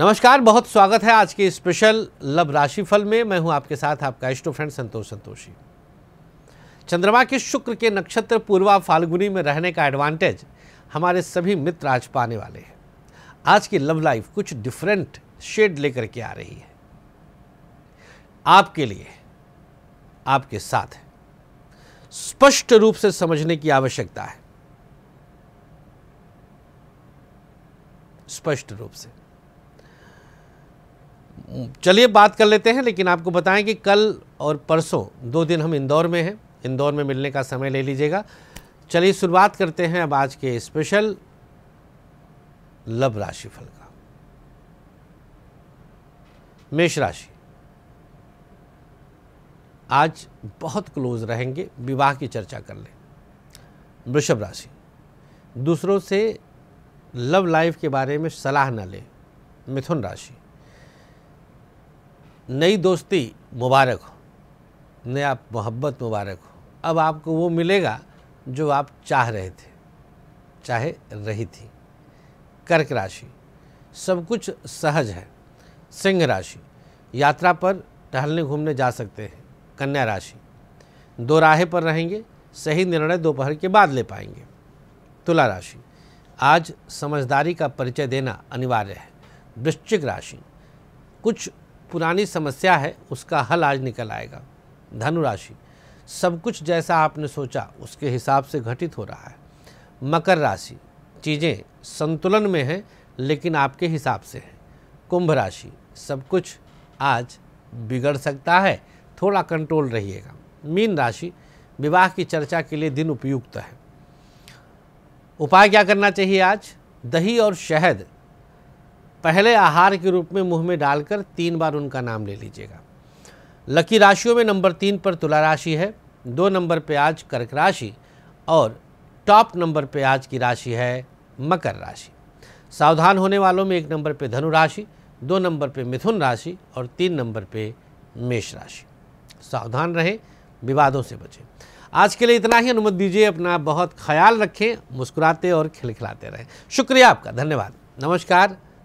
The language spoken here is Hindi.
नमस्कार बहुत स्वागत है आज के स्पेशल लव राशिफल में मैं हूं आपके साथ आपका इष्टो फ्रेंड संतोष संतोषी चंद्रमा के शुक्र के नक्षत्र पूर्वा फाल्गुनी में रहने का एडवांटेज हमारे सभी मित्र आज पाने वाले हैं आज की लव लाइफ कुछ डिफरेंट शेड लेकर के आ रही है आपके लिए आपके साथ स्पष्ट रूप से समझने की आवश्यकता है स्पष्ट रूप से चलिए बात कर लेते हैं लेकिन आपको बताएं कि कल और परसों दो दिन हम इंदौर में हैं इंदौर में मिलने का समय ले लीजिएगा चलिए शुरुआत करते हैं अब आज के स्पेशल लव राशिफल का मेष राशि आज बहुत क्लोज रहेंगे विवाह की चर्चा कर लें वृषभ राशि दूसरों से लव लाइफ के बारे में सलाह न लें मिथुन राशि नई दोस्ती मुबारक हो नया मोहब्बत मुबारक हो अब आपको वो मिलेगा जो आप चाह रहे थे चाहे रही थी कर्क राशि सब कुछ सहज है सिंह राशि यात्रा पर टहलने घूमने जा सकते हैं कन्या राशि दो राहे पर रहेंगे सही निर्णय दोपहर के बाद ले पाएंगे तुला राशि आज समझदारी का परिचय देना अनिवार्य है वृश्चिक राशि कुछ पुरानी समस्या है उसका हल आज निकल आएगा धनुराशि सब कुछ जैसा आपने सोचा उसके हिसाब से घटित हो रहा है मकर राशि चीज़ें संतुलन में हैं लेकिन आपके हिसाब से हैं कुंभ राशि सब कुछ आज बिगड़ सकता है थोड़ा कंट्रोल रहिएगा मीन राशि विवाह की चर्चा के लिए दिन उपयुक्त है उपाय क्या करना चाहिए आज दही और शहद पहले आहार के रूप में मुंह में डालकर तीन बार उनका नाम ले लीजिएगा लकी राशियों में नंबर तीन पर तुला राशि है दो नंबर पे आज कर्क राशि और टॉप नंबर पे आज की राशि है मकर राशि सावधान होने वालों में एक नंबर पे धनु राशि दो नंबर पे मिथुन राशि और तीन नंबर पे मेष राशि सावधान रहें विवादों से बचें आज के लिए इतना ही अनुमति दीजिए अपना बहुत ख्याल रखें मुस्कुराते और खिलखिलाते रहें शुक्रिया आपका धन्यवाद नमस्कार